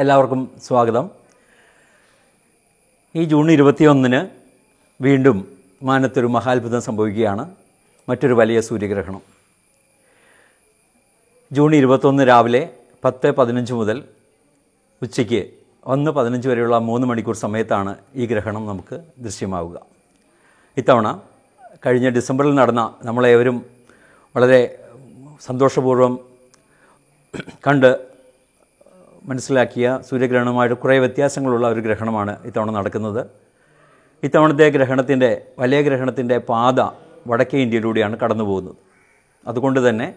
എല്ലാവർക്കും സ്വാഗതം ഈ ജൂൺ ഇരുപത്തിയൊന്നിന് വീണ്ടും മാനത്തൊരു മഹാത്ഭുതം സംഭവിക്കുകയാണ് മറ്റൊരു വലിയ സൂര്യഗ്രഹണം ജൂൺ ഇരുപത്തൊന്ന് രാവിലെ പത്ത് പതിനഞ്ച് മുതൽ ഉച്ചയ്ക്ക് ഒന്ന് പതിനഞ്ച് വരെയുള്ള മൂന്ന് മണിക്കൂർ സമയത്താണ് ഈ ഗ്രഹണം നമുക്ക് ദൃശ്യമാവുക ഇത്തവണ കഴിഞ്ഞ ഡിസംബറിൽ നടന്ന നമ്മളേവരും വളരെ സന്തോഷപൂർവ്വം കണ്ട് മനസ്സിലാക്കിയ സൂര്യഗ്രഹണവുമായിട്ട് കുറേ വ്യത്യാസങ്ങളുള്ള ഒരു ഗ്രഹണമാണ് ഇത്തവണ നടക്കുന്നത് ഇത്തവണത്തെ ഗ്രഹണത്തിൻ്റെ വലിയ ഗ്രഹണത്തിൻ്റെ പാത വടക്കേ ഇന്ത്യയിലൂടെയാണ് കടന്നു പോകുന്നത് അതുകൊണ്ട് തന്നെ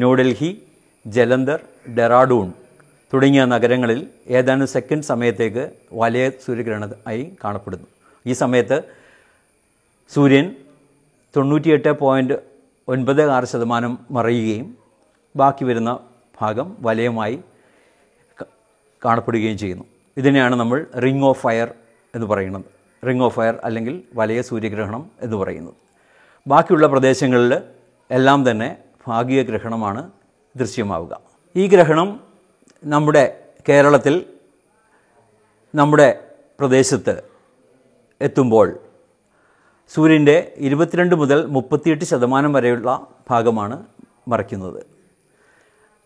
ന്യൂഡൽഹി ജലന്ധർ ഡെറാഡൂൺ തുടങ്ങിയ നഗരങ്ങളിൽ ഏതാനും സെക്കൻഡ് സമയത്തേക്ക് വലിയ സൂര്യഗ്രഹണ ആയി കാണപ്പെടുന്നു ഈ സമയത്ത് സൂര്യൻ തൊണ്ണൂറ്റിയെട്ട് പോയിൻറ്റ് ഒൻപത് ആറ് ശതമാനം മറയുകയും ബാക്കി വരുന്ന ഭാഗം വലയമായി കാണപ്പെടുകയും ചെയ്യുന്നു ഇതിനെയാണ് നമ്മൾ റിംഗ് ഓഫ് ഫയർ എന്ന് പറയുന്നത് റിംഗ് ഓഫ് ഫയർ അല്ലെങ്കിൽ വലയ സൂര്യഗ്രഹണം എന്ന് പറയുന്നത് ബാക്കിയുള്ള പ്രദേശങ്ങളിൽ എല്ലാം തന്നെ ഭാഗിക ഗ്രഹണമാണ് ദൃശ്യമാവുക ഈ ഗ്രഹണം നമ്മുടെ കേരളത്തിൽ നമ്മുടെ പ്രദേശത്ത് എത്തുമ്പോൾ സൂര്യൻ്റെ ഇരുപത്തിരണ്ട് മുതൽ മുപ്പത്തിയെട്ട് ശതമാനം വരെയുള്ള ഭാഗമാണ് മറയ്ക്കുന്നത്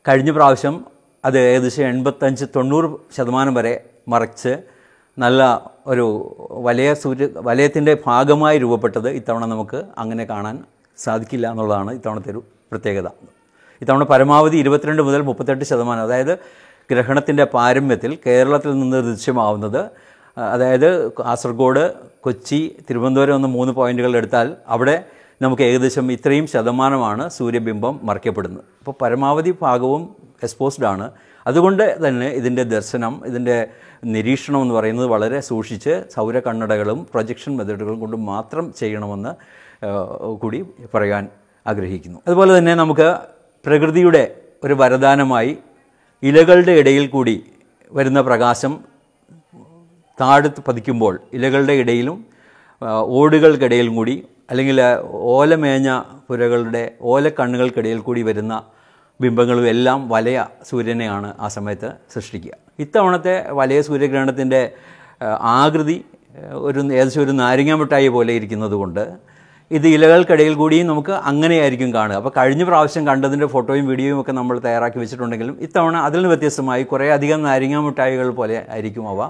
കഴിഞ്ഞ പ്രാവശ്യം അത് ഏകദേശം എൺപത്തഞ്ച് തൊണ്ണൂറ് ശതമാനം വരെ മറിച്ച് നല്ല ഒരു വലയ സൂര്യ വലയത്തിൻ്റെ ഭാഗമായി രൂപപ്പെട്ടത് ഇത്തവണ നമുക്ക് അങ്ങനെ കാണാൻ സാധിക്കില്ല എന്നുള്ളതാണ് ഇത്തവണത്തെ ഒരു പ്രത്യേകത ഇത്തവണ പരമാവധി ഇരുപത്തിരണ്ട് മുതൽ മുപ്പത്തെട്ട് ശതമാനം അതായത് ഗ്രഹണത്തിൻ്റെ പാരമ്യത്തിൽ കേരളത്തിൽ നിന്ന് ദൃശ്യമാവുന്നത് അതായത് കാസർഗോഡ് കൊച്ചി തിരുവനന്തപുരം എന്ന മൂന്ന് പോയിന്റുകൾ എടുത്താൽ അവിടെ നമുക്ക് ഏകദേശം ഇത്രയും ശതമാനമാണ് സൂര്യബിംബം മറിക്കപ്പെടുന്നത് അപ്പോൾ പരമാവധി ഭാഗവും എക്സ്പോസ്ഡ് ആണ് അതുകൊണ്ട് തന്നെ ഇതിൻ്റെ ദർശനം ഇതിൻ്റെ നിരീക്ഷണം എന്ന് പറയുന്നത് വളരെ സൂക്ഷിച്ച് സൗര കണ്ണടകളും പ്രൊജക്ഷൻ മെത്തേഡുകളും കൊണ്ട് മാത്രം ചെയ്യണമെന്ന് കൂടി പറയാൻ ആഗ്രഹിക്കുന്നു അതുപോലെ തന്നെ നമുക്ക് പ്രകൃതിയുടെ ഒരു വരദാനമായി ഇലകളുടെ ഇടയിൽ കൂടി വരുന്ന പ്രകാശം താഴ്ത്ത് പതിക്കുമ്പോൾ ഇലകളുടെ ഇടയിലും ഓടുകൾക്കിടയിലും കൂടി അല്ലെങ്കിൽ ഓലമേഞ്ഞ പുരകളുടെ ഓലക്കണ്ണുകൾക്കിടയിൽ കൂടി വരുന്ന ബിംബങ്ങളും എല്ലാം വലയ സൂര്യനെയാണ് ആ സമയത്ത് സൃഷ്ടിക്കുക ഇത്തവണത്തെ വലയ സൂര്യഗ്രഹണത്തിൻ്റെ ആകൃതി ഒരു ഏകദേശം ഒരു മിഠായി പോലെ ഇരിക്കുന്നത് കൊണ്ട് ഇത് ഇലകൾക്കിടയിൽ കൂടിയും നമുക്ക് അങ്ങനെയായിരിക്കും കാണുക അപ്പോൾ കഴിഞ്ഞ പ്രാവശ്യം കണ്ടതിൻ്റെ ഫോട്ടോയും വീഡിയോയും ഒക്കെ നമ്മൾ തയ്യാറാക്കി വെച്ചിട്ടുണ്ടെങ്കിലും ഇത്തവണ അതിൽ നിന്ന് വ്യത്യസ്തമായി കുറേ അധികം നാരങ്ങ മിഠായികൾ പോലെ ആയിരിക്കും അവ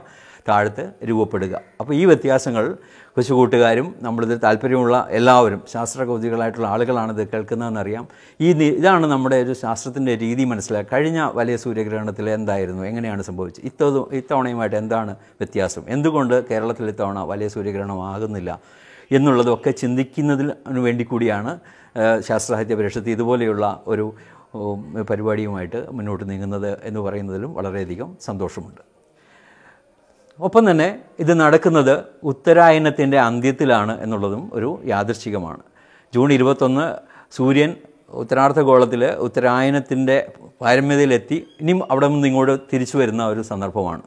താഴത്ത് രൂപപ്പെടുക അപ്പോൾ ഈ വ്യത്യാസങ്ങൾ കൊച്ചു കൂട്ടുകാരും നമ്മളിതിൽ താല്പര്യമുള്ള എല്ലാവരും ശാസ്ത്ര ഇത് കേൾക്കുന്നതെന്ന് കേൾക്കുന്നതെന്നറിയാം ഈ ഇതാണ് നമ്മുടെ ഒരു ശാസ്ത്രത്തിൻ്റെ രീതി മനസ്സിലാക്കുക കഴിഞ്ഞ വലിയ സൂര്യഗ്രഹണത്തിൽ എന്തായിരുന്നു എങ്ങനെയാണ് സംഭവിച്ചത് ഇത്ത ഇത്തവണയുമായിട്ട് എന്താണ് വ്യത്യാസം എന്തുകൊണ്ട് കേരളത്തിൽ ഇത്തവണ വലിയ സൂര്യഗ്രഹണമാകുന്നില്ല എന്നുള്ളതൊക്കെ ചിന്തിക്കുന്നതിന് വേണ്ടി കൂടിയാണ് ശാസ്ത്രസാഹിത്യ പരിഷത്ത് ഇതുപോലെയുള്ള ഒരു പരിപാടിയുമായിട്ട് മുന്നോട്ട് നീങ്ങുന്നത് എന്ന് പറയുന്നതിലും വളരെയധികം സന്തോഷമുണ്ട് ഒപ്പം തന്നെ ഇത് നടക്കുന്നത് ഉത്തരായനത്തിൻ്റെ അന്ത്യത്തിലാണ് എന്നുള്ളതും ഒരു യാദൃശ്ചികമാണ് ജൂൺ ഇരുപത്തൊന്ന് സൂര്യൻ ഉത്തരാർത്ഥഗോളത്തിൽ ഉത്തരായനത്തിൻ്റെ പാരമ്യതയിലെത്തി ഇനിയും അവിടെ നിന്ന് ഇങ്ങോട്ട് തിരിച്ചു വരുന്ന ഒരു സന്ദർഭമാണ്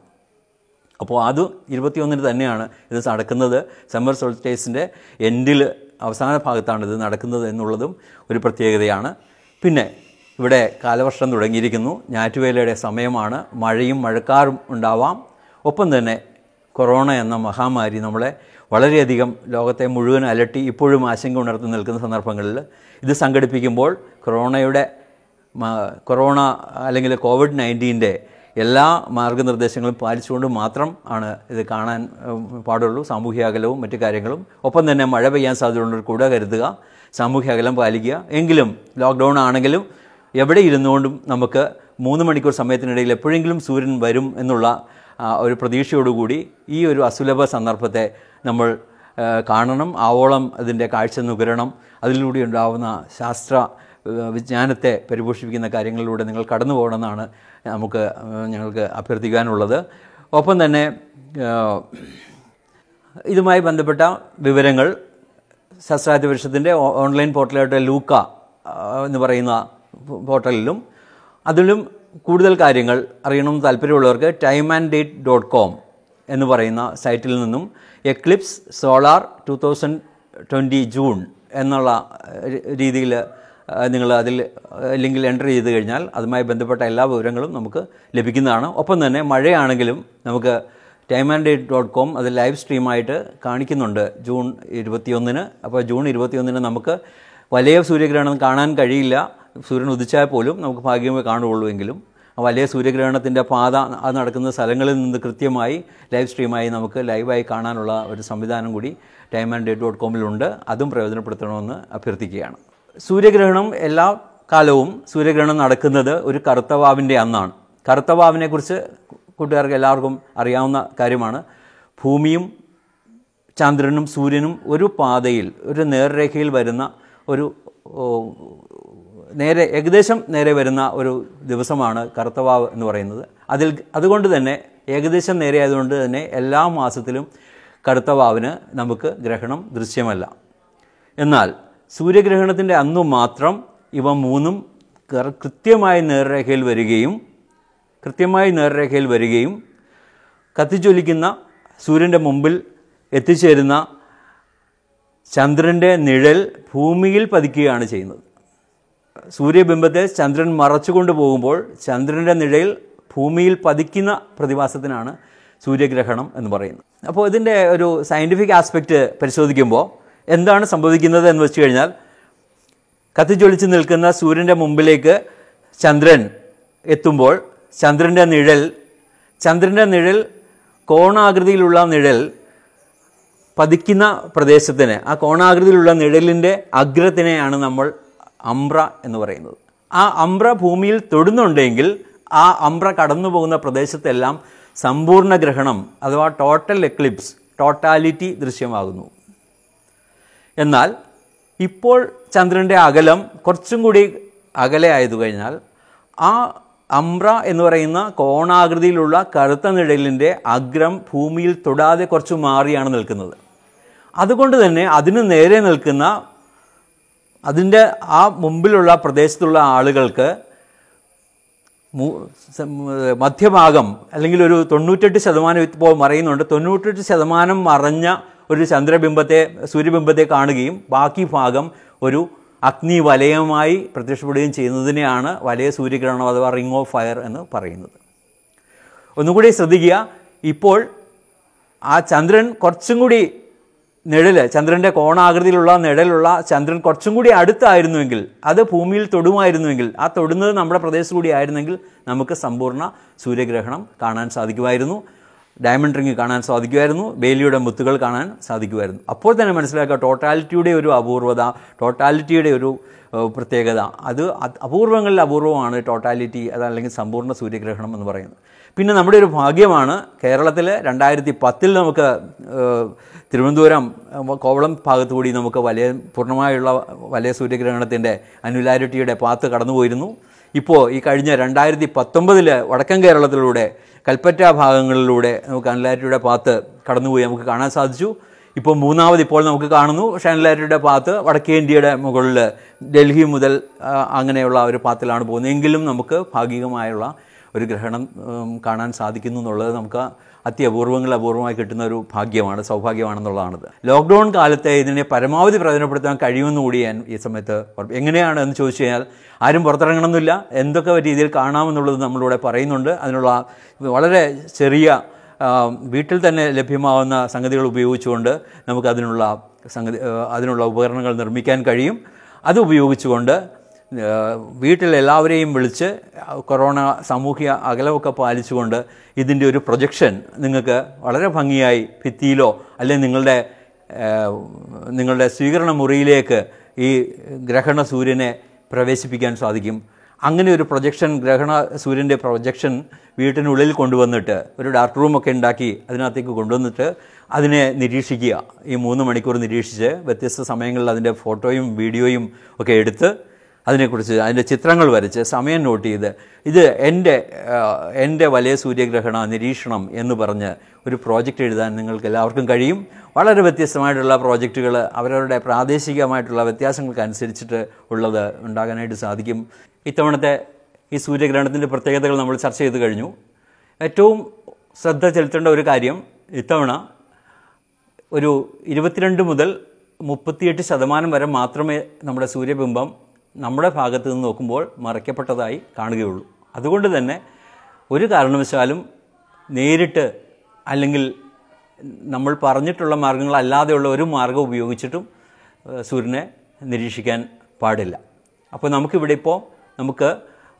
അപ്പോൾ അത് ഇരുപത്തിയൊന്നിന് തന്നെയാണ് ഇത് നടക്കുന്നത് സമ്മർ സോൾസ്റ്റേഴ്സിൻ്റെ എൻഡിൽ അവസാന ഭാഗത്താണ് ഇത് നടക്കുന്നത് എന്നുള്ളതും ഒരു പ്രത്യേകതയാണ് പിന്നെ ഇവിടെ കാലവർഷം തുടങ്ങിയിരിക്കുന്നു ഞാറ്റുവേലയുടെ സമയമാണ് മഴയും മഴക്കാറും ഉണ്ടാവാം ഒപ്പം തന്നെ കൊറോണ എന്ന മഹാമാരി നമ്മളെ വളരെയധികം ലോകത്തെ മുഴുവൻ അലട്ടി ഇപ്പോഴും ആശങ്ക ഉണർത്തി നിൽക്കുന്ന സന്ദർഭങ്ങളിൽ ഇത് സംഘടിപ്പിക്കുമ്പോൾ കൊറോണയുടെ കൊറോണ അല്ലെങ്കിൽ കോവിഡ് നയൻറ്റീൻ്റെ എല്ലാ മാർഗനിർദ്ദേശങ്ങളും പാലിച്ചുകൊണ്ട് മാത്രം ആണ് ഇത് കാണാൻ പാടുള്ളൂ സാമൂഹ്യ അകലവും മറ്റു കാര്യങ്ങളും ഒപ്പം തന്നെ മഴ പെയ്യാൻ സാധ്യതയുള്ളവർ കൂടെ കരുതുക സാമൂഹ്യ അകലം പാലിക്കുക എങ്കിലും ലോക്ക്ഡൗൺ ആണെങ്കിലും എവിടെ ഇരുന്നുകൊണ്ടും നമുക്ക് മൂന്ന് മണിക്കൂർ സമയത്തിനിടയിൽ എപ്പോഴെങ്കിലും സൂര്യൻ വരും എന്നുള്ള ഒരു പ്രതീക്ഷയോടുകൂടി ഈ ഒരു അസുലഭ സന്ദർഭത്തെ നമ്മൾ കാണണം ആവോളം അതിൻ്റെ കാഴ്ച നുകരണം അതിലൂടെ ഉണ്ടാവുന്ന ശാസ്ത്ര വിജ്ഞാനത്തെ പരിപോഷിപ്പിക്കുന്ന കാര്യങ്ങളിലൂടെ നിങ്ങൾ കടന്നു പോകണമെന്നാണ് നമുക്ക് ഞങ്ങൾക്ക് അഭ്യർത്ഥിക്കാനുള്ളത് ഒപ്പം തന്നെ ഇതുമായി ബന്ധപ്പെട്ട വിവരങ്ങൾ ശാസ്ത്രാജ്യ പരിഷത്തിൻ്റെ ഓൺലൈൻ പോർട്ടലായിട്ട് ലൂക്ക എന്ന് പറയുന്ന പോർട്ടലിലും അതിലും കൂടുതൽ കാര്യങ്ങൾ അറിയണമെന്ന് താല്പര്യമുള്ളവർക്ക് time and date dot com എന്ന് പറയുന്ന സൈറ്റിൽ നിന്നും eclipse solar two thousand twenty June എന്നുള്ള രീതിയിൽ നിങ്ങൾ അതിൽ ലിങ്കിൽ എൻ്റർ ചെയ്ത് കഴിഞ്ഞാൽ അതുമായി ബന്ധപ്പെട്ട എല്ലാ വിവരങ്ങളും നമുക്ക് ലഭിക്കുന്നതാണ് ഒപ്പം തന്നെ മഴയാണെങ്കിലും നമുക്ക് time and date dot com അത് ലൈവ് സ്ട്രീമായിട്ട് കാണിക്കുന്നുണ്ട് ജൂൺ ഇരുപത്തിയൊന്നിന് അപ്പോൾ ജൂൺ ഇരുപത്തിയൊന്നിന് നമുക്ക് വലിയ സൂര്യഗ്രഹണം കാണാൻ കഴിയില്ല സൂര്യൻ ഉദിച്ചാൽ പോലും നമുക്ക് ഭാഗ്യമേ കാണുകയുള്ളൂ എങ്കിലും വലിയ സൂര്യഗ്രഹണത്തിൻ്റെ പാത അത് നടക്കുന്ന സ്ഥലങ്ങളിൽ നിന്ന് കൃത്യമായി ലൈവ് സ്ട്രീമായി നമുക്ക് ലൈവായി കാണാനുള്ള ഒരു സംവിധാനം കൂടി ടൈം ആൻഡ് ഡേറ്റ് ഡോട്ട് കോമിലുണ്ട് അതും പ്രയോജനപ്പെടുത്തണമെന്ന് അഭ്യർത്ഥിക്കുകയാണ് സൂര്യഗ്രഹണം എല്ലാ കാലവും സൂര്യഗ്രഹണം നടക്കുന്നത് ഒരു കറുത്തവാവിൻ്റെ അന്നാണ് കറുത്തവാവിനെക്കുറിച്ച് കൂട്ടുകാർക്ക് എല്ലാവർക്കും അറിയാവുന്ന കാര്യമാണ് ഭൂമിയും ചന്ദ്രനും സൂര്യനും ഒരു പാതയിൽ ഒരു നേർരേഖയിൽ വരുന്ന ഒരു നേരെ ഏകദേശം നേരെ വരുന്ന ഒരു ദിവസമാണ് കറുത്തവാവ് എന്ന് പറയുന്നത് അതിൽ അതുകൊണ്ട് തന്നെ ഏകദേശം നേരെ ആയതുകൊണ്ട് തന്നെ എല്ലാ മാസത്തിലും കറുത്തവാവിന് നമുക്ക് ഗ്രഹണം ദൃശ്യമല്ല എന്നാൽ സൂര്യഗ്രഹണത്തിൻ്റെ അന്നു മാത്രം ഇവ മൂന്നും കൃത്യമായി നേർരേഖയിൽ വരികയും കൃത്യമായി നേർരേഖയിൽ വരികയും കത്തിച്ചൊലിക്കുന്ന സൂര്യൻ്റെ മുമ്പിൽ എത്തിച്ചേരുന്ന ചന്ദ്രൻ്റെ നിഴൽ ഭൂമിയിൽ പതിക്കുകയാണ് ചെയ്യുന്നത് സൂര്യബിംബത്തെ ചന്ദ്രൻ മറച്ചുകൊണ്ട് പോകുമ്പോൾ ചന്ദ്രൻ്റെ നിഴയിൽ ഭൂമിയിൽ പതിക്കുന്ന പ്രതിഭാസത്തിനാണ് സൂര്യഗ്രഹണം എന്ന് പറയുന്നത് അപ്പോൾ ഇതിൻ്റെ ഒരു സയൻറ്റിഫിക് ആസ്പെക്റ്റ് പരിശോധിക്കുമ്പോൾ എന്താണ് സംഭവിക്കുന്നത് എന്ന് വെച്ച് കഴിഞ്ഞാൽ കത്തിച്ചൊളിച്ച് നിൽക്കുന്ന സൂര്യൻ്റെ മുമ്പിലേക്ക് ചന്ദ്രൻ എത്തുമ്പോൾ ചന്ദ്രൻ്റെ നിഴൽ ചന്ദ്രൻ്റെ നിഴൽ കോണാകൃതിയിലുള്ള നിഴൽ പതിക്കുന്ന പ്രദേശത്തിന് ആ കോണാകൃതിയിലുള്ള നിഴലിൻ്റെ അഗ്രത്തിനെയാണ് നമ്മൾ അംബ്ര എന്ന് പറയുന്നത് ആ അംബ്ര ഭൂമിയിൽ തൊടുന്നുണ്ടെങ്കിൽ ആ അംബ്ര കടന്നു പോകുന്ന പ്രദേശത്തെല്ലാം സമ്പൂർണ്ണ ഗ്രഹണം അഥവാ ടോട്ടൽ എക്ലിപ്സ് ടോട്ടാലിറ്റി ദൃശ്യമാകുന്നു എന്നാൽ ഇപ്പോൾ ചന്ദ്രൻ്റെ അകലം കുറച്ചും കൂടി അകലെ ആയതു കഴിഞ്ഞാൽ ആ അംബ്ര എന്ന് പറയുന്ന കോണാകൃതിയിലുള്ള കറുത്ത നിഴലിൻ്റെ അഗ്രം ഭൂമിയിൽ തൊടാതെ കുറച്ച് മാറിയാണ് നിൽക്കുന്നത് അതുകൊണ്ട് തന്നെ അതിനു നേരെ നിൽക്കുന്ന അതിൻ്റെ ആ മുമ്പിലുള്ള പ്രദേശത്തുള്ള ആളുകൾക്ക് മധ്യഭാഗം അല്ലെങ്കിൽ ഒരു തൊണ്ണൂറ്റെട്ട് ശതമാനം ഇപ്പോൾ മറയുന്നുണ്ട് തൊണ്ണൂറ്റെട്ട് ശതമാനം മറഞ്ഞ ഒരു ചന്ദ്രബിംബത്തെ സൂര്യബിംബത്തെ കാണുകയും ബാക്കി ഭാഗം ഒരു അഗ്നി വലയമായി പ്രത്യക്ഷപ്പെടുകയും ചെയ്യുന്നതിനെയാണ് വലയ സൂര്യഗ്രഹണം അഥവാ റിംഗ് ഓഫ് ഫയർ എന്ന് പറയുന്നത് ഒന്നുകൂടി ശ്രദ്ധിക്കുക ഇപ്പോൾ ആ ചന്ദ്രൻ കുറച്ചും കൂടി നിഴല് ചന്ദ്രൻ്റെ കോണാകൃതിയിലുള്ള നിഴലുള്ള ചന്ദ്രൻ കുറച്ചും കൂടി അടുത്തായിരുന്നുവെങ്കിൽ അത് ഭൂമിയിൽ തൊടുമായിരുന്നുവെങ്കിൽ ആ തൊടുന്നത് നമ്മുടെ പ്രദേശത്ത് കൂടി ആയിരുന്നെങ്കിൽ നമുക്ക് സമ്പൂർണ്ണ സൂര്യഗ്രഹണം കാണാൻ സാധിക്കുമായിരുന്നു ഡയമണ്ട് റിങ് കാണാൻ സാധിക്കുമായിരുന്നു വേലിയുടെ മുത്തുകൾ കാണാൻ സാധിക്കുമായിരുന്നു അപ്പോൾ തന്നെ മനസ്സിലാക്കുക ടോട്ടാലിറ്റിയുടെ ഒരു അപൂർവത ടോട്ടാലിറ്റിയുടെ ഒരു പ്രത്യേകത അത് അപൂർവങ്ങളിൽ അപൂർവമാണ് ടോട്ടാലിറ്റി അതല്ലെങ്കിൽ സമ്പൂർണ്ണ സൂര്യഗ്രഹണം എന്ന് പറയുന്നത് പിന്നെ നമ്മുടെ ഒരു ഭാഗ്യമാണ് കേരളത്തിൽ രണ്ടായിരത്തി പത്തിൽ നമുക്ക് തിരുവനന്തപുരം കോവളം ഭാഗത്തു കൂടി നമുക്ക് വലയ പൂർണ്ണമായുള്ള വലയ സൂര്യഗ്രഹണത്തിൻ്റെ അനുലാരിറ്റിയുടെ പാത്ത് കടന്നുപോയിരുന്നു ഇപ്പോൾ ഈ കഴിഞ്ഞ രണ്ടായിരത്തി പത്തൊമ്പതിൽ വടക്കൻ കേരളത്തിലൂടെ കൽപ്പറ്റ ഭാഗങ്ങളിലൂടെ നമുക്ക് അനുലാരിറ്റിയുടെ പാത്ത് കടന്നുപോയി നമുക്ക് കാണാൻ സാധിച്ചു ഇപ്പോൾ മൂന്നാമത് ഇപ്പോൾ നമുക്ക് കാണുന്നു അനുലാരിറ്റിയുടെ പാത്ത് വടക്കേ ഇന്ത്യയുടെ മുകളിൽ ഡൽഹി മുതൽ അങ്ങനെയുള്ള ഒരു പാത്തിലാണ് പോകുന്നത് എങ്കിലും നമുക്ക് ഭാഗികമായുള്ള ഒരു ഗ്രഹണം കാണാൻ സാധിക്കുന്നു എന്നുള്ളത് നമുക്ക് അത്യപൂർവങ്ങൾ അപൂർവമായി കിട്ടുന്ന ഒരു ഭാഗ്യമാണ് സൗഭാഗ്യമാണെന്നുള്ളതാണത് ലോക്ക്ഡൗൺ കാലത്തെ ഇതിനെ പരമാവധി പ്രയോജനപ്പെടുത്താൻ കഴിയുമെന്ന് കൂടി ഞാൻ ഈ സമയത്ത് എങ്ങനെയാണ് എന്ന് ചോദിച്ചു കഴിഞ്ഞാൽ ആരും പുറത്തിറങ്ങണമെന്നില്ല എന്തൊക്കെ രീതിയിൽ കാണാമെന്നുള്ളത് നമ്മളിവിടെ പറയുന്നുണ്ട് അതിനുള്ള വളരെ ചെറിയ വീട്ടിൽ തന്നെ ലഭ്യമാവുന്ന സംഗതികൾ ഉപയോഗിച്ചുകൊണ്ട് നമുക്കതിനുള്ള സംഗതി അതിനുള്ള ഉപകരണങ്ങൾ നിർമ്മിക്കാൻ കഴിയും അത് ഉപയോഗിച്ചുകൊണ്ട് വീട്ടിലെല്ലാവരെയും വിളിച്ച് കൊറോണ സാമൂഹ്യ അകലമൊക്കെ പാലിച്ചുകൊണ്ട് ഇതിൻ്റെ ഒരു പ്രൊജക്ഷൻ നിങ്ങൾക്ക് വളരെ ഭംഗിയായി ഭിത്തിയിലോ അല്ലെങ്കിൽ നിങ്ങളുടെ നിങ്ങളുടെ സ്വീകരണ മുറിയിലേക്ക് ഈ ഗ്രഹണ സൂര്യനെ പ്രവേശിപ്പിക്കാൻ സാധിക്കും അങ്ങനെ ഒരു പ്രൊജക്ഷൻ ഗ്രഹണ സൂര്യൻ്റെ പ്രൊജക്ഷൻ വീട്ടിനുള്ളിൽ കൊണ്ടുവന്നിട്ട് ഒരു ഡാർക്ക് റൂമൊക്കെ ഉണ്ടാക്കി അതിനകത്തേക്ക് കൊണ്ടുവന്നിട്ട് അതിനെ നിരീക്ഷിക്കുക ഈ മൂന്ന് മണിക്കൂർ നിരീക്ഷിച്ച് വ്യത്യസ്ത സമയങ്ങളിൽ അതിൻ്റെ ഫോട്ടോയും വീഡിയോയും ഒക്കെ എടുത്ത് അതിനെക്കുറിച്ച് അതിൻ്റെ ചിത്രങ്ങൾ വരച്ച് സമയം നോട്ട് ചെയ്ത് ഇത് എൻ്റെ എൻ്റെ വലിയ സൂര്യഗ്രഹണ നിരീക്ഷണം എന്ന് പറഞ്ഞ് ഒരു പ്രോജക്റ്റ് എഴുതാൻ നിങ്ങൾക്ക് എല്ലാവർക്കും കഴിയും വളരെ വ്യത്യസ്തമായിട്ടുള്ള പ്രോജക്റ്റുകൾ അവരവരുടെ പ്രാദേശികമായിട്ടുള്ള വ്യത്യാസങ്ങൾക്ക് അനുസരിച്ചിട്ട് ഉള്ളത് ഉണ്ടാകാനായിട്ട് സാധിക്കും ഇത്തവണത്തെ ഈ സൂര്യഗ്രഹണത്തിൻ്റെ പ്രത്യേകതകൾ നമ്മൾ ചർച്ച ചെയ്ത് കഴിഞ്ഞു ഏറ്റവും ശ്രദ്ധ ചെലുത്തേണ്ട ഒരു കാര്യം ഇത്തവണ ഒരു ഇരുപത്തിരണ്ട് മുതൽ മുപ്പത്തിയെട്ട് ശതമാനം വരെ മാത്രമേ നമ്മുടെ സൂര്യബിംബം നമ്മുടെ ഭാഗത്ത് നിന്ന് നോക്കുമ്പോൾ മറയ്ക്കപ്പെട്ടതായി കാണുകയുള്ളൂ അതുകൊണ്ട് തന്നെ ഒരു കാരണവശാലും നേരിട്ട് അല്ലെങ്കിൽ നമ്മൾ പറഞ്ഞിട്ടുള്ള മാർഗങ്ങളല്ലാതെയുള്ള ഒരു മാർഗം ഉപയോഗിച്ചിട്ടും സൂര്യനെ നിരീക്ഷിക്കാൻ പാടില്ല അപ്പോൾ നമുക്കിവിടെ ഇപ്പോൾ നമുക്ക്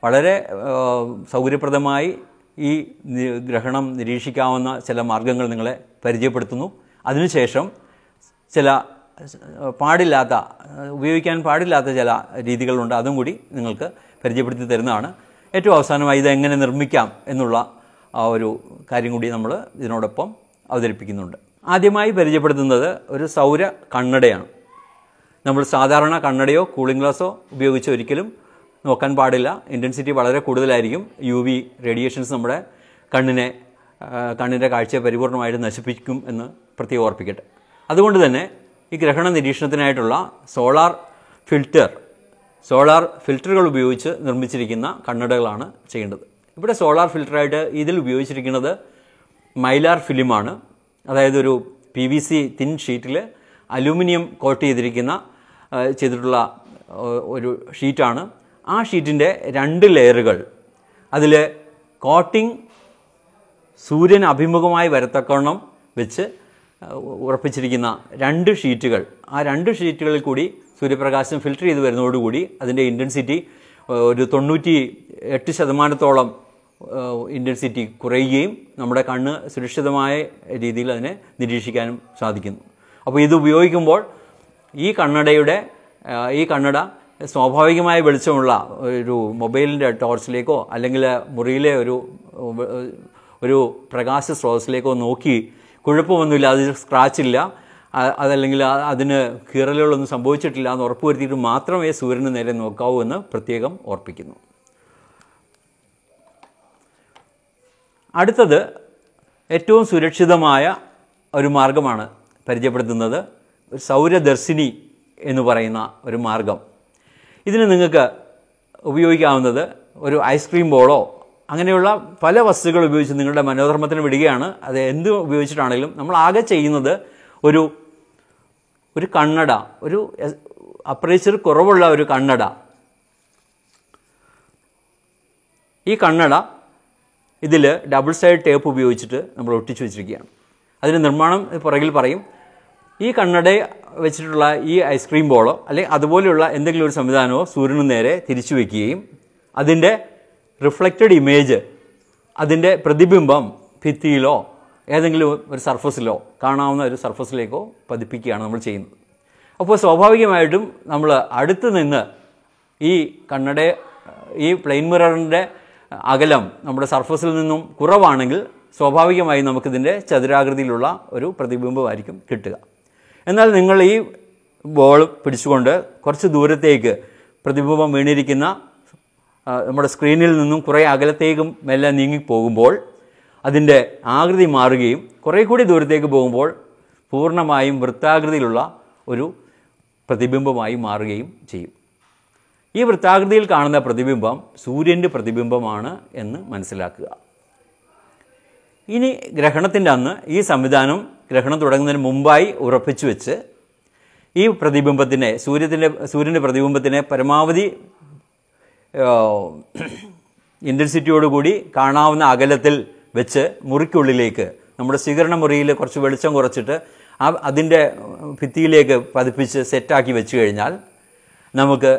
വളരെ സൗകര്യപ്രദമായി ഈ ഗ്രഹണം നിരീക്ഷിക്കാവുന്ന ചില മാർഗങ്ങൾ നിങ്ങളെ പരിചയപ്പെടുത്തുന്നു അതിനുശേഷം ചില പാടില്ലാത്ത ഉപയോഗിക്കാൻ പാടില്ലാത്ത ചില രീതികളുണ്ട് അതും കൂടി നിങ്ങൾക്ക് പരിചയപ്പെടുത്തി തരുന്നതാണ് ഏറ്റവും അവസാനമായി ഇത് എങ്ങനെ നിർമ്മിക്കാം എന്നുള്ള ആ ഒരു കാര്യം കൂടി നമ്മൾ ഇതിനോടൊപ്പം അവതരിപ്പിക്കുന്നുണ്ട് ആദ്യമായി പരിചയപ്പെടുത്തുന്നത് ഒരു സൗര കണ്ണടയാണ് നമ്മൾ സാധാരണ കണ്ണടയോ കൂളിംഗ് ഗ്ലാസോ ഉപയോഗിച്ച് ഒരിക്കലും നോക്കാൻ പാടില്ല ഇൻറ്റൻസിറ്റി വളരെ കൂടുതലായിരിക്കും യു വി റേഡിയേഷൻസ് നമ്മുടെ കണ്ണിനെ കണ്ണിൻ്റെ കാഴ്ചയെ പരിപൂർണമായിട്ട് നശിപ്പിക്കും എന്ന് പ്രത്യേകം ഓർപ്പിക്കട്ടെ അതുകൊണ്ട് തന്നെ ഈ ഗ്രഹണ നിരീക്ഷണത്തിനായിട്ടുള്ള സോളാർ ഫിൽറ്റർ സോളാർ ഫിൽറ്ററുകൾ ഉപയോഗിച്ച് നിർമ്മിച്ചിരിക്കുന്ന കണ്ണടകളാണ് ചെയ്യേണ്ടത് ഇവിടെ സോളാർ ഫിൽറ്ററായിട്ട് ഇതിൽ ഉപയോഗിച്ചിരിക്കുന്നത് മൈലാർ ഫിലിമാണ് അതായത് ഒരു പി വി സി തിൻ ഷീറ്റിൽ അലൂമിനിയം കോട്ട് ചെയ്തിരിക്കുന്ന ചെയ്തിട്ടുള്ള ഒരു ഷീറ്റാണ് ആ ഷീറ്റിൻ്റെ രണ്ട് ലെയറുകൾ അതിൽ കോട്ടിംഗ് സൂര്യൻ അഭിമുഖമായി വരത്തക്കവണ്ണം വെച്ച് ഉറപ്പിച്ചിരിക്കുന്ന രണ്ട് ഷീറ്റുകൾ ആ രണ്ട് ഷീറ്റുകളിൽ കൂടി സൂര്യപ്രകാശം ഫിൽറ്റർ ചെയ്ത് വരുന്നതോടുകൂടി അതിൻ്റെ ഇൻറ്റൻസിറ്റി ഒരു തൊണ്ണൂറ്റി എട്ട് ശതമാനത്തോളം ഇൻറ്റൻസിറ്റി കുറയുകയും നമ്മുടെ കണ്ണ് സുരക്ഷിതമായ രീതിയിൽ അതിനെ നിരീക്ഷിക്കാനും സാധിക്കുന്നു അപ്പോൾ ഇത് ഉപയോഗിക്കുമ്പോൾ ഈ കണ്ണടയുടെ ഈ കണ്ണട സ്വാഭാവികമായ വെളിച്ചമുള്ള ഒരു മൊബൈലിൻ്റെ ടോർച്ചിലേക്കോ അല്ലെങ്കിൽ മുറിയിലെ ഒരു ഒരു പ്രകാശ സ്രോതസ്സിലേക്കോ നോക്കി കുഴപ്പമൊന്നുമില്ല അതിന് സ്ക്രാച്ച് ഇല്ല അതല്ലെങ്കിൽ അതിന് കീറലുകളൊന്നും സംഭവിച്ചിട്ടില്ല എന്ന് ഉറപ്പുവരുത്തിയിട്ട് മാത്രമേ സൂര്യന് നേരെ നോക്കാവൂ എന്ന് പ്രത്യേകം ഓർപ്പിക്കുന്നു അടുത്തത് ഏറ്റവും സുരക്ഷിതമായ ഒരു മാർഗമാണ് പരിചയപ്പെടുത്തുന്നത് സൗരദർശിനി എന്ന് പറയുന്ന ഒരു മാർഗം ഇതിന് നിങ്ങൾക്ക് ഉപയോഗിക്കാവുന്നത് ഒരു ഐസ്ക്രീം ബോളോ അങ്ങനെയുള്ള പല വസ്തുക്കൾ ഉപയോഗിച്ച് നിങ്ങളുടെ മനോധർമ്മത്തിന് വിടുകയാണ് അത് എന്ത് ഉപയോഗിച്ചിട്ടാണെങ്കിലും നമ്മൾ ആകെ ചെയ്യുന്നത് ഒരു ഒരു കണ്ണട ഒരു അപ്രേച്ചർ കുറവുള്ള ഒരു കണ്ണട ഈ കണ്ണട ഇതിൽ ഡബിൾ സൈഡ് ടേപ്പ് ഉപയോഗിച്ചിട്ട് നമ്മൾ ഒട്ടിച്ചു വെച്ചിരിക്കുകയാണ് അതിൻ്റെ നിർമ്മാണം പുറകിൽ പറയും ഈ കണ്ണട വെച്ചിട്ടുള്ള ഈ ഐസ്ക്രീം ബോളോ അല്ലെങ്കിൽ അതുപോലെയുള്ള എന്തെങ്കിലും ഒരു സംവിധാനമോ സൂര്യന് നേരെ തിരിച്ചു വയ്ക്കുകയും അതിൻ്റെ റിഫ്ലക്റ്റഡ് ഇമേജ് അതിൻ്റെ പ്രതിബിംബം ഭിത്തിയിലോ ഏതെങ്കിലും ഒരു സർഫസിലോ കാണാവുന്ന ഒരു സർഫസിലേക്കോ പതിപ്പിക്കുകയാണ് നമ്മൾ ചെയ്യുന്നത് അപ്പോൾ സ്വാഭാവികമായിട്ടും നമ്മൾ അടുത്ത് നിന്ന് ഈ കണ്ണട ഈ പ്ലെയിൻ മിററിൻ്റെ അകലം നമ്മുടെ സർഫസിൽ നിന്നും കുറവാണെങ്കിൽ സ്വാഭാവികമായി നമുക്കിതിൻ്റെ ചതുരാകൃതിയിലുള്ള ഒരു പ്രതിബിംബമായിരിക്കും കിട്ടുക എന്നാൽ നിങ്ങൾ ഈ ബോൾ പിടിച്ചുകൊണ്ട് കുറച്ച് ദൂരത്തേക്ക് പ്രതിബിംബം വീണിരിക്കുന്ന നമ്മുടെ സ്ക്രീനിൽ നിന്നും കുറേ അകലത്തേക്കും മെല്ലെ നീങ്ങിപ്പോകുമ്പോൾ അതിൻ്റെ ആകൃതി മാറുകയും കുറേ കൂടി ദൂരത്തേക്ക് പോകുമ്പോൾ പൂർണ്ണമായും വൃത്താകൃതിയിലുള്ള ഒരു പ്രതിബിംബമായി മാറുകയും ചെയ്യും ഈ വൃത്താകൃതിയിൽ കാണുന്ന പ്രതിബിംബം സൂര്യൻ്റെ പ്രതിബിംബമാണ് എന്ന് മനസ്സിലാക്കുക ഇനി ഗ്രഹണത്തിൻ്റെ അന്ന് ഈ സംവിധാനം ഗ്രഹണം തുടങ്ങുന്നതിന് മുമ്പായി ഉറപ്പിച്ചു വെച്ച് ഈ പ്രതിബിംബത്തിനെ സൂര്യത്തിൻ്റെ സൂര്യൻ്റെ പ്രതിബിംബത്തിനെ പരമാവധി കൂടി കാണാവുന്ന അകലത്തിൽ വെച്ച് മുറിക്കുള്ളിലേക്ക് നമ്മുടെ സ്വീകരണ മുറിയിൽ കുറച്ച് വെളിച്ചം കുറച്ചിട്ട് ആ അതിൻ്റെ ഭിത്തിയിലേക്ക് പതിപ്പിച്ച് സെറ്റാക്കി വെച്ച് കഴിഞ്ഞാൽ നമുക്ക്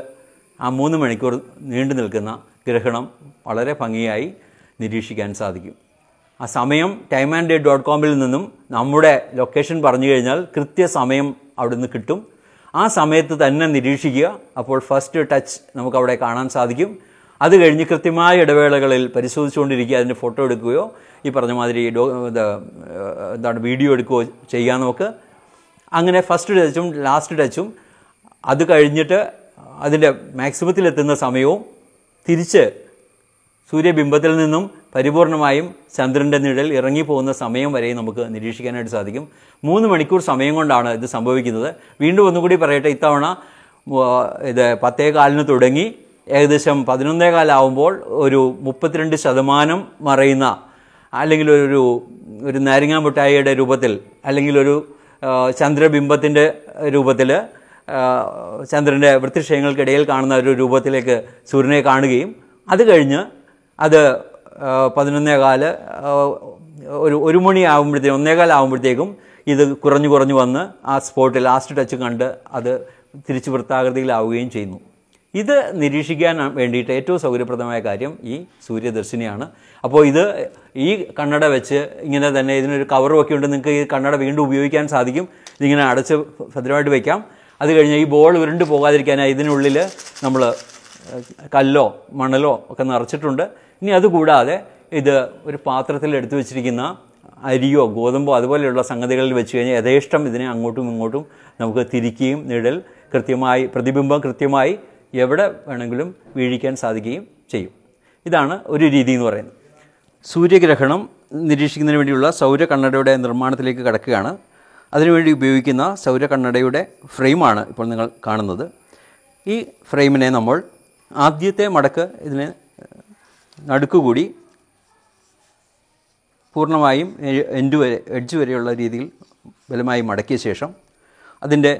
ആ മൂന്ന് മണിക്കൂർ നീണ്ടു നിൽക്കുന്ന ഗ്രഹണം വളരെ ഭംഗിയായി നിരീക്ഷിക്കാൻ സാധിക്കും ആ സമയം ടൈം ആൻഡ് ഡേ ഡോട്ട് കോമിൽ നിന്നും നമ്മുടെ ലൊക്കേഷൻ പറഞ്ഞു കഴിഞ്ഞാൽ കൃത്യസമയം അവിടുന്ന് കിട്ടും ആ സമയത്ത് തന്നെ നിരീക്ഷിക്കുക അപ്പോൾ ഫസ്റ്റ് ടച്ച് നമുക്കവിടെ കാണാൻ സാധിക്കും അത് കഴിഞ്ഞ് കൃത്യമായ ഇടവേളകളിൽ പരിശോധിച്ചുകൊണ്ടിരിക്കുക അതിൻ്റെ ഫോട്ടോ എടുക്കുകയോ ഈ പറഞ്ഞ മാതിരി ഡോ എന്താണ് വീഡിയോ എടുക്കുകയോ ചെയ്യാൻ നമുക്ക് അങ്ങനെ ഫസ്റ്റ് ടച്ചും ലാസ്റ്റ് ടച്ചും അത് കഴിഞ്ഞിട്ട് അതിൻ്റെ മാക്സിമത്തിലെത്തുന്ന സമയവും തിരിച്ച് സൂര്യബിംബത്തിൽ നിന്നും പരിപൂർണമായും ചന്ദ്രൻ്റെ നിഴൽ ഇറങ്ങിപ്പോകുന്ന സമയം വരെ നമുക്ക് നിരീക്ഷിക്കാനായിട്ട് സാധിക്കും മൂന്ന് മണിക്കൂർ സമയം കൊണ്ടാണ് ഇത് സംഭവിക്കുന്നത് വീണ്ടും ഒന്നുകൂടി പറയട്ടെ ഇത്തവണ ഇത് പത്തേ കാലിന് തുടങ്ങി ഏകദേശം പതിനൊന്നേ കാലാവുമ്പോൾ ഒരു മുപ്പത്തിരണ്ട് ശതമാനം മറയുന്ന അല്ലെങ്കിൽ ഒരു ഒരു നാരങ്ങാമുട്ടായിയുടെ രൂപത്തിൽ അല്ലെങ്കിൽ ഒരു ചന്ദ്രബിംബത്തിൻ്റെ രൂപത്തിൽ ചന്ദ്രൻ്റെ വൃത്തിക്ഷയങ്ങൾക്കിടയിൽ കാണുന്ന ഒരു രൂപത്തിലേക്ക് സൂര്യനെ കാണുകയും അത് കഴിഞ്ഞ് അത് പതിനൊന്നേകാല് ഒരു ഒരു മണി ആകുമ്പോഴത്തേക്കും മണിയാകുമ്പോഴത്തേക്കും ആകുമ്പോഴത്തേക്കും ഇത് കുറഞ്ഞു കുറഞ്ഞു വന്ന് ആ സ്പോട്ടിൽ ലാസ്റ്റ് ടച്ച് കണ്ട് അത് തിരിച്ച് വൃത്താകൃതിയിലാവുകയും ചെയ്യുന്നു ഇത് നിരീക്ഷിക്കാൻ വേണ്ടിയിട്ട് ഏറ്റവും സൗകര്യപ്രദമായ കാര്യം ഈ സൂര്യദർശിനിയാണ് അപ്പോൾ ഇത് ഈ കണ്ണട വെച്ച് ഇങ്ങനെ തന്നെ ഇതിനൊരു കവറുമൊക്കെ ഉണ്ട് നിങ്ങൾക്ക് ഈ കണ്ണട വീണ്ടും ഉപയോഗിക്കാൻ സാധിക്കും ഇതിങ്ങനെ അടച്ച് ഭദ്രമായിട്ട് വയ്ക്കാം അത് കഴിഞ്ഞാൽ ഈ ബോൾ ഉരുണ്ട് പോകാതിരിക്കാനായി ഇതിനുള്ളിൽ നമ്മൾ കല്ലോ മണലോ ഒക്കെ നിറച്ചിട്ടുണ്ട് ഇനി അതുകൂടാതെ ഇത് ഒരു പാത്രത്തിൽ എടുത്തു വെച്ചിരിക്കുന്ന അരിയോ ഗോതമ്പോ അതുപോലെയുള്ള സംഗതികളിൽ വെച്ച് കഴിഞ്ഞാൽ യഥേഷ്ടം ഇതിനെ അങ്ങോട്ടും ഇങ്ങോട്ടും നമുക്ക് തിരിക്കുകയും നിഴൽ കൃത്യമായി പ്രതിബിംബം കൃത്യമായി എവിടെ വേണമെങ്കിലും വീഴിക്കാൻ സാധിക്കുകയും ചെയ്യും ഇതാണ് ഒരു രീതി എന്ന് പറയുന്നത് സൂര്യഗ്രഹണം നിരീക്ഷിക്കുന്നതിന് വേണ്ടിയുള്ള സൗര കണ്ണടയുടെ നിർമ്മാണത്തിലേക്ക് കടക്കുകയാണ് അതിനുവേണ്ടി ഉപയോഗിക്കുന്ന സൗര കണ്ണടയുടെ ഫ്രെയിമാണ് ഇപ്പോൾ നിങ്ങൾ കാണുന്നത് ഈ ഫ്രെയിമിനെ നമ്മൾ ആദ്യത്തെ മടക്ക് ഇതിന് നടുക്കുകൂടി പൂർണ്ണമായും എൻഡ് വരെ എഡ്ജ് വരെയുള്ള രീതിയിൽ ബലമായി മടക്കിയ ശേഷം അതിൻ്റെ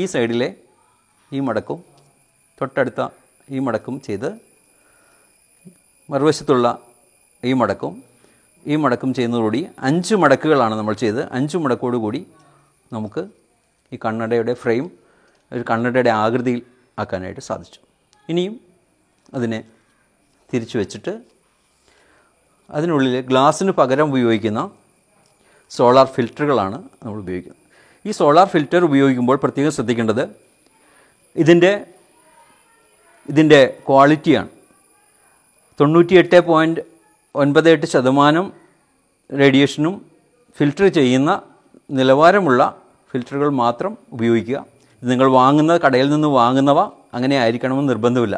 ഈ സൈഡിലെ ഈ മടക്കും തൊട്ടടുത്ത ഈ മടക്കും ചെയ്ത് മറുവശത്തുള്ള ഈ മടക്കും ഈ മടക്കും ചെയ്യുന്നതോടുകൂടി അഞ്ച് മടക്കുകളാണ് നമ്മൾ ചെയ്ത് അഞ്ച് മടക്കോടുകൂടി നമുക്ക് ഈ കണ്ണടയുടെ ഫ്രെയിം ഒരു കണ്ണടയുടെ ആകൃതിയിൽ ആക്കാനായിട്ട് സാധിച്ചു ഇനിയും അതിനെ തിരിച്ചു വെച്ചിട്ട് അതിനുള്ളിൽ ഗ്ലാസ്സിന് പകരം ഉപയോഗിക്കുന്ന സോളാർ ഫിൽറ്ററുകളാണ് നമ്മൾ ഉപയോഗിക്കുന്നത് ഈ സോളാർ ഫിൽറ്റർ ഉപയോഗിക്കുമ്പോൾ പ്രത്യേകം ശ്രദ്ധിക്കേണ്ടത് ഇതിൻ്റെ ഇതിൻ്റെ ക്വാളിറ്റിയാണ് തൊണ്ണൂറ്റിയെട്ട് പോയിൻറ്റ് ഒൻപത് എട്ട് ശതമാനം റേഡിയേഷനും ഫിൽറ്റർ ചെയ്യുന്ന നിലവാരമുള്ള ഫിൽറ്ററുകൾ മാത്രം ഉപയോഗിക്കുക നിങ്ങൾ വാങ്ങുന്ന കടയിൽ നിന്ന് വാങ്ങുന്നവ അങ്ങനെ ആയിരിക്കണമെന്ന് നിർബന്ധമില്ല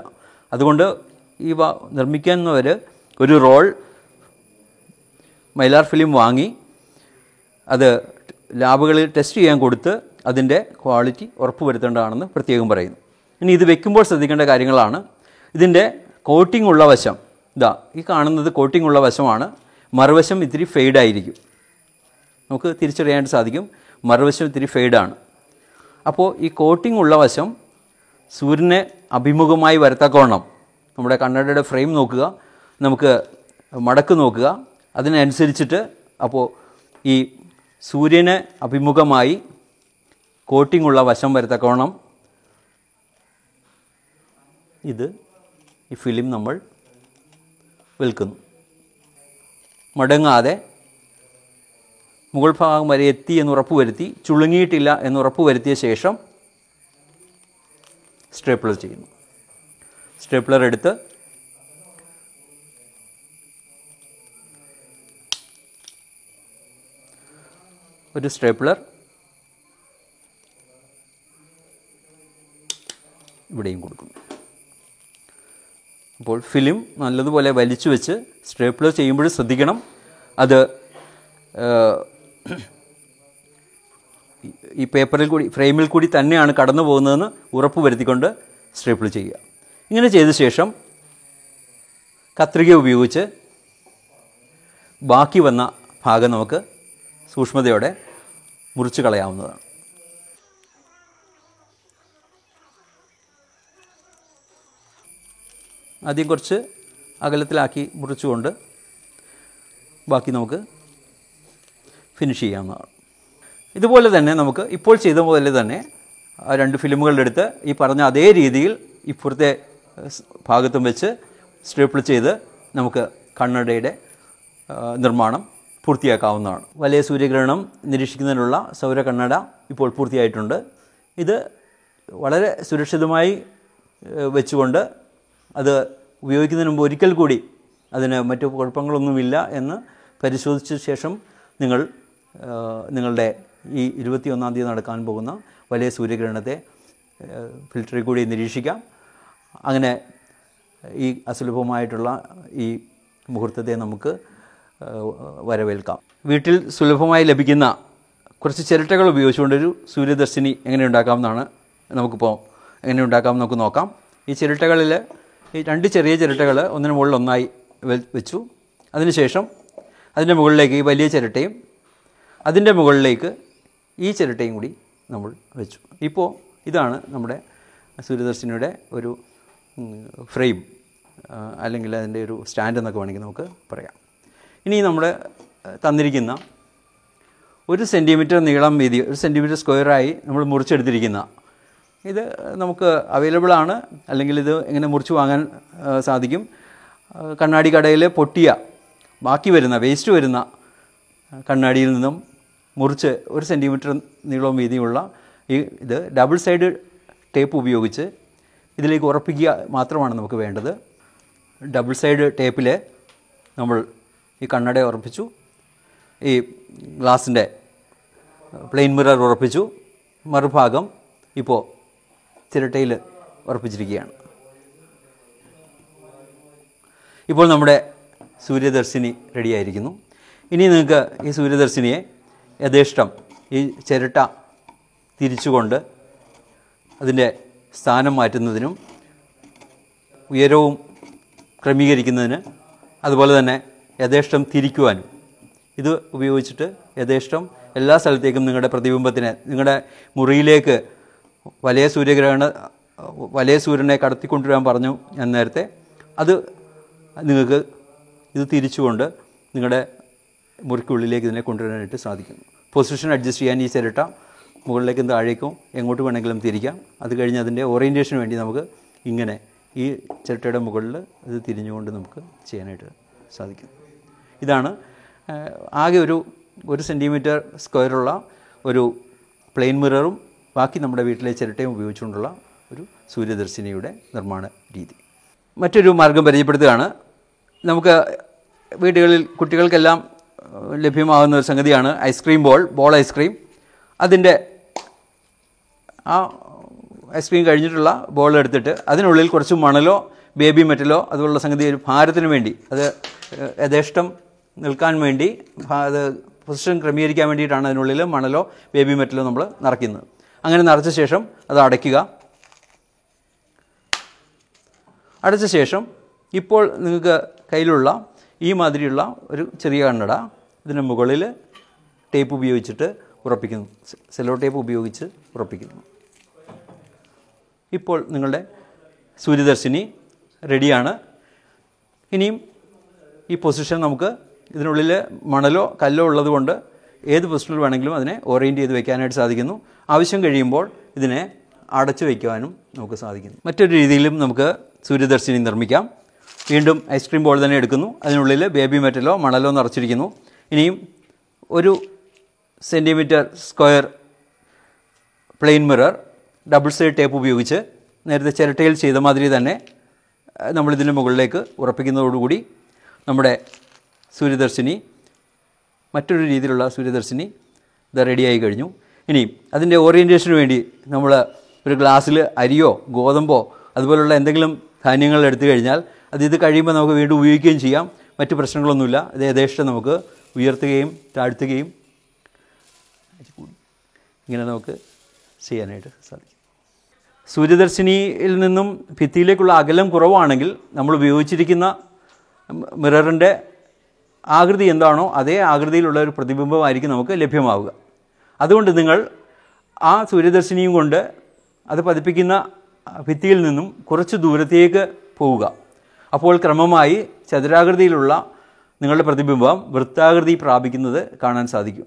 അതുകൊണ്ട് ഇവ നിർമ്മിക്കുന്നവർ ഒരു റോൾ മൈലാർ ഫിലിം വാങ്ങി അത് ലാബുകളിൽ ടെസ്റ്റ് ചെയ്യാൻ കൊടുത്ത് അതിൻ്റെ ക്വാളിറ്റി ഉറപ്പുവരുത്തേണ്ടതാണെന്ന് പ്രത്യേകം പറയുന്നു ഇനി ഇത് വെക്കുമ്പോൾ ശ്രദ്ധിക്കേണ്ട കാര്യങ്ങളാണ് ഇതിൻ്റെ കോട്ടിംഗ് ഉള്ള വശം ഇതാ ഈ കാണുന്നത് കോട്ടിംഗ് ഉള്ള വശമാണ് മറുവശം ഇത്തിരി ഫെയ്ഡായിരിക്കും നമുക്ക് തിരിച്ചറിയാനായിട്ട് സാധിക്കും മറുവശം ഇത്തിരി ഫെയ്ഡാണ് അപ്പോൾ ഈ കോട്ടിംഗ് ഉള്ള വശം സൂര്യനെ അഭിമുഖമായി വരത്തക്കവണ്ണം നമ്മുടെ കണ്ണടയുടെ ഫ്രെയിം നോക്കുക നമുക്ക് മടക്ക് നോക്കുക അതിനനുസരിച്ചിട്ട് അപ്പോൾ ഈ സൂര്യന് അഭിമുഖമായി കോട്ടിംഗ് ഉള്ള വശം വരത്തക്കവണ്ണം ഇത് ഈ ഫിലിം നമ്മൾ വിൽക്കുന്നു മടങ്ങാതെ മുകൾ ഭാഗം വരെ എത്തി എന്ന് വരുത്തി ചുളുങ്ങിയിട്ടില്ല എന്ന് വരുത്തിയ ശേഷം സ്റ്റേപ്ലർ ചെയ്യുന്നു സ്റ്റേപ്ലർ എടുത്ത് ഒരു സ്റ്റേപ്ലർ ഇവിടെയും കൊടുക്കുന്നു അപ്പോൾ ഫിലിം നല്ലതുപോലെ വലിച്ചു വെച്ച് സ്റ്റേപ്ലർ ചെയ്യുമ്പോൾ ശ്രദ്ധിക്കണം അത് ഈ പേപ്പറിൽ കൂടി ഫ്രെയിമിൽ കൂടി തന്നെയാണ് കടന്നു പോകുന്നതെന്ന് ഉറപ്പ് വരുത്തിക്കൊണ്ട് സ്ട്രിപ്പിൾ ചെയ്യുക ഇങ്ങനെ ചെയ്ത ശേഷം കത്രിക ഉപയോഗിച്ച് ബാക്കി വന്ന ഭാഗം നമുക്ക് സൂക്ഷ്മതയോടെ മുറിച്ച് കളയാവുന്നതാണ് ആദ്യം കുറച്ച് അകലത്തിലാക്കി മുറിച്ചുകൊണ്ട് ബാക്കി നമുക്ക് ഫിനിഷ് ചെയ്യാവുന്നതാണ് ഇതുപോലെ തന്നെ നമുക്ക് ഇപ്പോൾ ചെയ്ത പോലെ തന്നെ രണ്ട് അടുത്ത് ഈ പറഞ്ഞ അതേ രീതിയിൽ ഇപ്പുറത്തെ ഭാഗത്തും വെച്ച് സ്റ്റേപ്പിൾ ചെയ്ത് നമുക്ക് കണ്ണടയുടെ നിർമ്മാണം പൂർത്തിയാക്കാവുന്നതാണ് വലിയ സൂര്യഗ്രഹണം നിരീക്ഷിക്കുന്നതിനുള്ള സൗര കണ്ണട ഇപ്പോൾ പൂർത്തിയായിട്ടുണ്ട് ഇത് വളരെ സുരക്ഷിതമായി വെച്ചുകൊണ്ട് അത് ഉപയോഗിക്കുന്നതിന് മുമ്പ് ഒരിക്കൽ കൂടി അതിന് മറ്റു കുഴപ്പങ്ങളൊന്നുമില്ല എന്ന് പരിശോധിച്ച ശേഷം നിങ്ങൾ നിങ്ങളുടെ ഈ ഇരുപത്തിയൊന്നാം തീയതി നടക്കാൻ പോകുന്ന വലിയ സൂര്യഗ്രഹണത്തെ ഫിൽറ്ററിൽ കൂടി നിരീക്ഷിക്കാം അങ്ങനെ ഈ അസുലഭമായിട്ടുള്ള ഈ മുഹൂർത്തത്തെ നമുക്ക് വരവേൽക്കാം വീട്ടിൽ സുലഭമായി ലഭിക്കുന്ന കുറച്ച് ചിരട്ടകൾ ഉപയോഗിച്ചുകൊണ്ടൊരു സൂര്യദർശിനി എങ്ങനെ ഉണ്ടാക്കാമെന്നാണ് നമുക്കിപ്പോൾ എങ്ങനെ ഉണ്ടാക്കാം നമുക്ക് നോക്കാം ഈ ചിരട്ടകളിൽ ഈ രണ്ട് ചെറിയ ചിരട്ടകൾ ഒന്നിന് മുകളിൽ ഒന്നായി വെച്ചു അതിനുശേഷം അതിൻ്റെ മുകളിലേക്ക് ഈ വലിയ ചിരട്ടയും അതിൻ്റെ മുകളിലേക്ക് ഈ ചിരട്ടയും കൂടി നമ്മൾ വെച്ചു ഇപ്പോൾ ഇതാണ് നമ്മുടെ സൂര്യദർശിനിയുടെ ഒരു ഫ്രെയിം അല്ലെങ്കിൽ അതിൻ്റെ ഒരു സ്റ്റാൻഡ് എന്നൊക്കെ വേണമെങ്കിൽ നമുക്ക് പറയാം ഇനി നമ്മൾ തന്നിരിക്കുന്ന ഒരു സെൻറ്റിമീറ്റർ നീളം വീതി ഒരു സെൻറ്റിമീറ്റർ സ്ക്വയറായി നമ്മൾ മുറിച്ചെടുത്തിരിക്കുന്ന ഇത് നമുക്ക് അവൈലബിൾ ആണ് അല്ലെങ്കിൽ ഇത് എങ്ങനെ മുറിച്ച് വാങ്ങാൻ സാധിക്കും കണ്ണാടി കടയിൽ പൊട്ടിയ ബാക്കി വരുന്ന വേസ്റ്റ് വരുന്ന കണ്ണാടിയിൽ നിന്നും മുറിച്ച് ഒരു സെൻറ്റിമീറ്റർ നീളവും വീതിയുമുള്ള ഈ ഇത് ഡബിൾ സൈഡ് ടേപ്പ് ഉപയോഗിച്ച് ഇതിലേക്ക് ഉറപ്പിക്കുക മാത്രമാണ് നമുക്ക് വേണ്ടത് ഡബിൾ സൈഡ് ടേപ്പിൽ നമ്മൾ ഈ കണ്ണട ഉറപ്പിച്ചു ഈ ഗ്ലാസിൻ്റെ പ്ലെയിൻ മിറർ ഉറപ്പിച്ചു മറുഭാഗം ഇപ്പോൾ ചിരട്ടയിൽ ഉറപ്പിച്ചിരിക്കുകയാണ് ഇപ്പോൾ നമ്മുടെ സൂര്യദർശിനി റെഡിയായിരിക്കുന്നു ഇനി നിങ്ങൾക്ക് ഈ സൂര്യദർശിനിയെ യഥേഷ്ടം ഈ ചിരട്ട തിരിച്ചുകൊണ്ട് അതിൻ്റെ സ്ഥാനം മാറ്റുന്നതിനും ഉയരവും ക്രമീകരിക്കുന്നതിന് അതുപോലെ തന്നെ യഥേഷ്ടം തിരിക്കുവാനും ഇത് ഉപയോഗിച്ചിട്ട് യഥേഷ്ടം എല്ലാ സ്ഥലത്തേക്കും നിങ്ങളുടെ പ്രതിബിംബത്തിനെ നിങ്ങളുടെ മുറിയിലേക്ക് വലിയ സൂര്യഗ്രഹണ വലിയ സൂര്യനെ കടത്തിക്കൊണ്ടുവരാൻ പറഞ്ഞു ഞാൻ നേരത്തെ അത് നിങ്ങൾക്ക് ഇത് തിരിച്ചുകൊണ്ട് നിങ്ങളുടെ മുറിക്കുള്ളിലേക്ക് ഇതിനെ കൊണ്ടുവരാനായിട്ട് സാധിക്കുന്നു പൊസിഷൻ അഡ്ജസ്റ്റ് ചെയ്യാൻ ഈ ചിരട്ട മുകളിലേക്കും താഴേക്കും എങ്ങോട്ട് വേണമെങ്കിലും തിരിക്കാം അത് കഴിഞ്ഞ് അതിൻ്റെ ഓറിയൻറ്റേഷന് വേണ്ടി നമുക്ക് ഇങ്ങനെ ഈ ചിരട്ടയുടെ മുകളിൽ ഇത് തിരിഞ്ഞുകൊണ്ട് നമുക്ക് ചെയ്യാനായിട്ട് സാധിക്കും ഇതാണ് ആകെ ഒരു ഒരു സെൻറ്റിമീറ്റർ സ്ക്വയറുള്ള ഒരു പ്ലെയിൻ മിററും ബാക്കി നമ്മുടെ വീട്ടിലെ ചിരട്ടയും ഉപയോഗിച്ചുകൊണ്ടുള്ള ഒരു സൂര്യദർശിനിയുടെ നിർമ്മാണ രീതി മറ്റൊരു മാർഗം പരിചയപ്പെടുത്തുകയാണ് നമുക്ക് വീടുകളിൽ കുട്ടികൾക്കെല്ലാം ലഭ്യമാകുന്ന ഒരു സംഗതിയാണ് ഐസ്ക്രീം ബോൾ ബോൾ ഐസ്ക്രീം അതിൻ്റെ ആ ഐസ്ക്രീം കഴിഞ്ഞിട്ടുള്ള ബോൾ എടുത്തിട്ട് അതിനുള്ളിൽ കുറച്ച് മണലോ ബേബി മെറ്റലോ അതുപോലുള്ള സംഗതി ഒരു ഭാരത്തിന് വേണ്ടി അത് യഥേഷ്ടം നിൽക്കാൻ വേണ്ടി അത് പൊസിഷൻ ക്രമീകരിക്കാൻ വേണ്ടിയിട്ടാണ് അതിനുള്ളിൽ മണലോ ബേബി മെറ്റലോ നമ്മൾ നിറയ്ക്കുന്നത് അങ്ങനെ നിറച്ച ശേഷം അത് അടയ്ക്കുക അടച്ച ശേഷം ഇപ്പോൾ നിങ്ങൾക്ക് കയ്യിലുള്ള ഈ മാതിരിയുള്ള ഒരു ചെറിയ കണ്ണട ഇതിന് മുകളിൽ ടേപ്പ് ഉപയോഗിച്ചിട്ട് ഉറപ്പിക്കുന്നു സെല്ലോ ടേപ്പ് ഉപയോഗിച്ച് ഉറപ്പിക്കുന്നു ഇപ്പോൾ നിങ്ങളുടെ സൂര്യദർശിനി റെഡിയാണ് ഇനിയും ഈ പൊസിഷൻ നമുക്ക് ഇതിനുള്ളിൽ മണലോ കല്ലോ ഉള്ളതുകൊണ്ട് ഏത് പൊസിഷനിൽ വേണമെങ്കിലും അതിനെ ഓറിയൻറ്റ് ചെയ്ത് വെക്കാനായിട്ട് സാധിക്കുന്നു ആവശ്യം കഴിയുമ്പോൾ ഇതിനെ അടച്ചു വയ്ക്കുവാനും നമുക്ക് സാധിക്കുന്നു മറ്റൊരു രീതിയിലും നമുക്ക് സൂര്യദർശിനി നിർമ്മിക്കാം വീണ്ടും ഐസ്ക്രീം ബോൾ തന്നെ എടുക്കുന്നു അതിനുള്ളിൽ ബേബി മെറ്റലോ മണലോ നിറച്ചിരിക്കുന്നു ഇനിയും ഒരു centimetre square plain mirror double side tape ഉപയോഗിച്ച് നേരത്തെ ചിരട്ടയിൽ ചെയ്ത മാതിരി തന്നെ നമ്മളിതിന് മുകളിലേക്ക് ഉറപ്പിക്കുന്നതോടുകൂടി നമ്മുടെ സൂര്യദർശിനി മറ്റൊരു രീതിയിലുള്ള സൂര്യദർശിനി ഇത് റെഡിയായി കഴിഞ്ഞു ഇനി അതിൻ്റെ ഓറിയൻറ്റേഷന് വേണ്ടി നമ്മൾ ഒരു ഗ്ലാസ്സിൽ അരിയോ ഗോതമ്പോ അതുപോലുള്ള എന്തെങ്കിലും ധാന്യങ്ങൾ എടുത്തു കഴിഞ്ഞാൽ അത് ഇത് കഴിയുമ്പോൾ നമുക്ക് വീണ്ടും ഉപയോഗിക്കുകയും ചെയ്യാം മറ്റ് പ്രശ്നങ്ങളൊന്നുമില്ല ഇത് യഥേഷ്ടം നമുക്ക് ഉയർത്തുകയും താഴ്ത്തുകയും ഇങ്ങനെ നമുക്ക് ചെയ്യാനായിട്ട് സാധിക്കും സൂര്യദർശിനിയിൽ നിന്നും ഭിത്തിയിലേക്കുള്ള അകലം കുറവാണെങ്കിൽ നമ്മൾ ഉപയോഗിച്ചിരിക്കുന്ന മിററിൻ്റെ ആകൃതി എന്താണോ അതേ ആകൃതിയിലുള്ള ഒരു പ്രതിബിംബമായിരിക്കും നമുക്ക് ലഭ്യമാവുക അതുകൊണ്ട് നിങ്ങൾ ആ സൂര്യദർശിനിയും കൊണ്ട് അത് പതിപ്പിക്കുന്ന ഭിത്തിയിൽ നിന്നും കുറച്ച് ദൂരത്തേക്ക് പോവുക അപ്പോൾ ക്രമമായി ചതുരാകൃതിയിലുള്ള നിങ്ങളുടെ പ്രതിബിംബം വൃത്താകൃതി പ്രാപിക്കുന്നത് കാണാൻ സാധിക്കും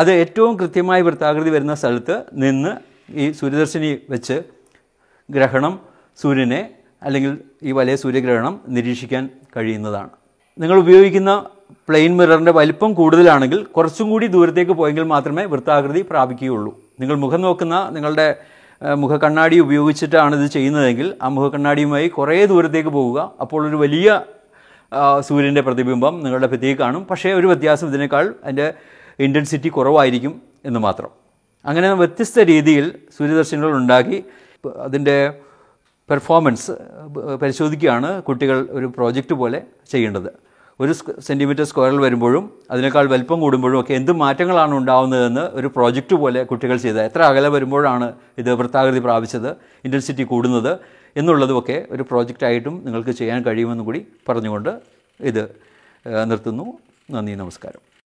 അത് ഏറ്റവും കൃത്യമായി വൃത്താകൃതി വരുന്ന സ്ഥലത്ത് നിന്ന് ഈ സൂര്യദർശിനി വെച്ച് ഗ്രഹണം സൂര്യനെ അല്ലെങ്കിൽ ഈ വലിയ സൂര്യഗ്രഹണം നിരീക്ഷിക്കാൻ കഴിയുന്നതാണ് നിങ്ങൾ ഉപയോഗിക്കുന്ന പ്ലെയിൻ മിററിൻ്റെ വലിപ്പം കൂടുതലാണെങ്കിൽ കുറച്ചും കൂടി ദൂരത്തേക്ക് പോയെങ്കിൽ മാത്രമേ വൃത്താകൃതി പ്രാപിക്കുകയുള്ളൂ നിങ്ങൾ മുഖം നോക്കുന്ന നിങ്ങളുടെ കണ്ണാടി ഉപയോഗിച്ചിട്ടാണ് ഇത് ചെയ്യുന്നതെങ്കിൽ ആ കണ്ണാടിയുമായി കുറേ ദൂരത്തേക്ക് പോവുക അപ്പോൾ ഒരു വലിയ സൂര്യൻ്റെ പ്രതിബിംബം നിങ്ങളുടെ ഭിത്തിയിൽ കാണും പക്ഷേ ഒരു വ്യത്യാസം ഇതിനേക്കാൾ അതിൻ്റെ ഇൻറ്റൻസിറ്റി കുറവായിരിക്കും എന്ന് മാത്രം അങ്ങനെ വ്യത്യസ്ത രീതിയിൽ സൂര്യദർശനങ്ങൾ ഉണ്ടാക്കി അതിൻ്റെ പെർഫോമൻസ് പരിശോധിക്കുകയാണ് കുട്ടികൾ ഒരു പ്രോജക്റ്റ് പോലെ ചെയ്യേണ്ടത് ഒരു സെൻറ്റിമീറ്റർ സ്ക്വയറിൽ വരുമ്പോഴും അതിനേക്കാൾ വലിപ്പം കൂടുമ്പോഴും ഒക്കെ എന്ത് മാറ്റങ്ങളാണ് ഉണ്ടാകുന്നതെന്ന് ഒരു പ്രോജക്റ്റ് പോലെ കുട്ടികൾ ചെയ്ത് എത്ര അകലെ വരുമ്പോഴാണ് ഇത് വൃത്താകൃതി പ്രാപിച്ചത് ഇൻറ്റൻസിറ്റി കൂടുന്നത് എന്നുള്ളതുമൊക്കെ ഒരു പ്രോജക്റ്റായിട്ടും നിങ്ങൾക്ക് ചെയ്യാൻ കഴിയുമെന്നും കൂടി പറഞ്ഞുകൊണ്ട് ഇത് നിർത്തുന്നു നന്ദി നമസ്കാരം